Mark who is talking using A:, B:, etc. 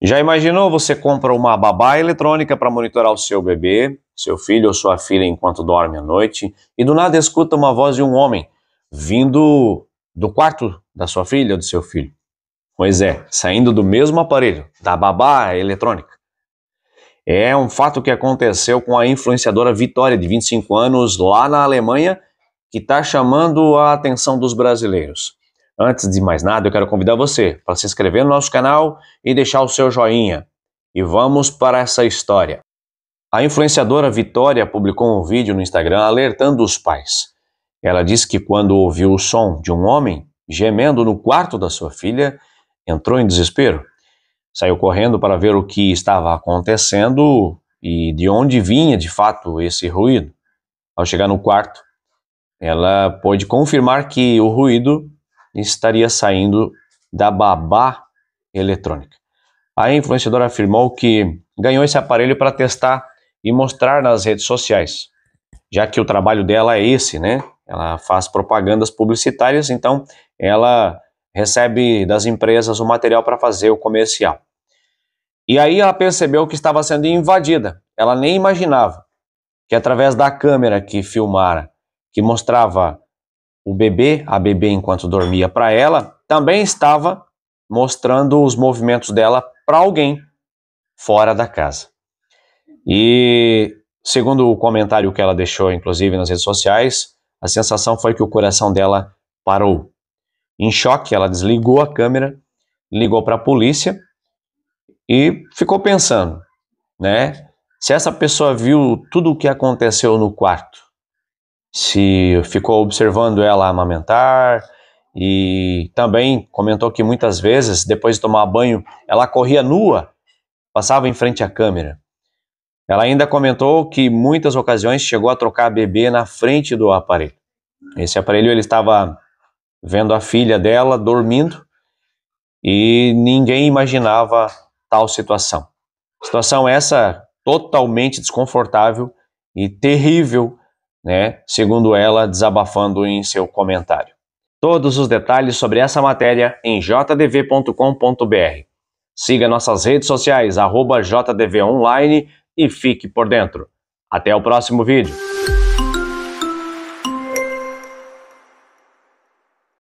A: Já imaginou você compra uma babá eletrônica para monitorar o seu bebê, seu filho ou sua filha enquanto dorme à noite e do nada escuta uma voz de um homem vindo do quarto da sua filha ou do seu filho? Pois é, saindo do mesmo aparelho, da babá eletrônica. É um fato que aconteceu com a influenciadora Vitória, de 25 anos, lá na Alemanha, que está chamando a atenção dos brasileiros. Antes de mais nada, eu quero convidar você para se inscrever no nosso canal e deixar o seu joinha. E vamos para essa história. A influenciadora Vitória publicou um vídeo no Instagram alertando os pais. Ela disse que quando ouviu o som de um homem gemendo no quarto da sua filha, entrou em desespero. Saiu correndo para ver o que estava acontecendo e de onde vinha de fato esse ruído. Ao chegar no quarto, ela pôde confirmar que o ruído estaria saindo da babá eletrônica. A influenciadora afirmou que ganhou esse aparelho para testar e mostrar nas redes sociais, já que o trabalho dela é esse, né? Ela faz propagandas publicitárias, então ela recebe das empresas o material para fazer o comercial. E aí ela percebeu que estava sendo invadida. Ela nem imaginava que através da câmera que filmara, que mostrava o bebê, a bebê enquanto dormia para ela, também estava mostrando os movimentos dela para alguém fora da casa. E segundo o comentário que ela deixou, inclusive nas redes sociais, a sensação foi que o coração dela parou. Em choque, ela desligou a câmera, ligou para a polícia e ficou pensando, né? Se essa pessoa viu tudo o que aconteceu no quarto, se ficou observando ela amamentar e também comentou que muitas vezes, depois de tomar banho, ela corria nua, passava em frente à câmera. Ela ainda comentou que muitas ocasiões chegou a trocar a bebê na frente do aparelho. Esse aparelho ele estava vendo a filha dela dormindo e ninguém imaginava tal situação. Situação essa totalmente desconfortável e terrível né? Segundo ela, desabafando em seu comentário. Todos os detalhes sobre essa matéria em jdv.com.br. Siga nossas redes sociais, jdvonline e fique por dentro. Até o próximo vídeo.